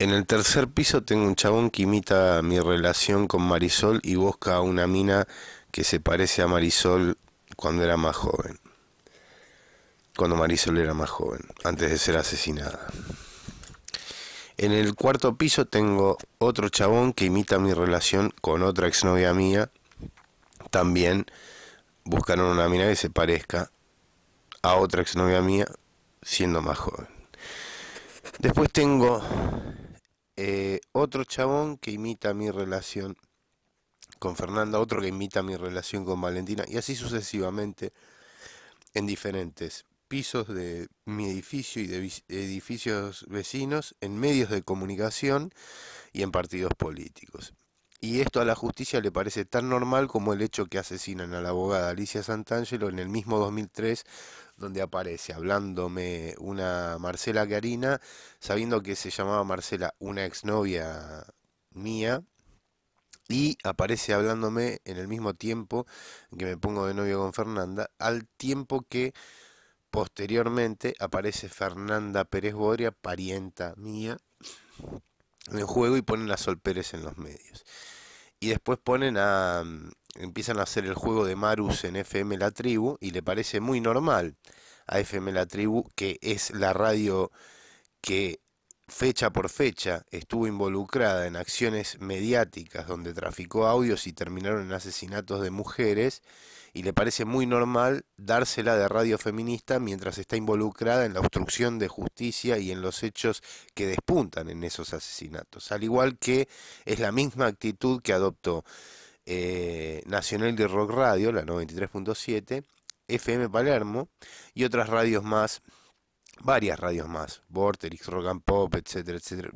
En el tercer piso tengo un chabón que imita mi relación con Marisol y busca una mina que se parece a Marisol cuando era más joven. Cuando Marisol era más joven, antes de ser asesinada. En el cuarto piso tengo otro chabón que imita mi relación con otra exnovia mía. También buscaron una mina que se parezca a otra exnovia mía siendo más joven. Después tengo otro chabón que imita mi relación con Fernanda, otro que imita mi relación con Valentina, y así sucesivamente en diferentes pisos de mi edificio y de edificios vecinos, en medios de comunicación y en partidos políticos. Y esto a la justicia le parece tan normal como el hecho que asesinan a la abogada Alicia Santangelo en el mismo 2003 donde aparece hablándome una Marcela Carina, sabiendo que se llamaba Marcela una exnovia mía, y aparece hablándome en el mismo tiempo que me pongo de novio con Fernanda, al tiempo que posteriormente aparece Fernanda Pérez Bodria, parienta mía, en el juego y ponen a Sol Pérez en los medios. Y después ponen a, mm, empiezan a hacer el juego de Marus en FM La Tribu y le parece muy normal a FM La Tribu, que es la radio que fecha por fecha estuvo involucrada en acciones mediáticas donde traficó audios y terminaron en asesinatos de mujeres, y le parece muy normal dársela de radio feminista mientras está involucrada en la obstrucción de justicia y en los hechos que despuntan en esos asesinatos, al igual que es la misma actitud que adoptó eh, Nacional de Rock Radio, la 93.7, FM Palermo y otras radios más, varias radios más, Vorterix, Rock and Pop, etcétera, etcétera.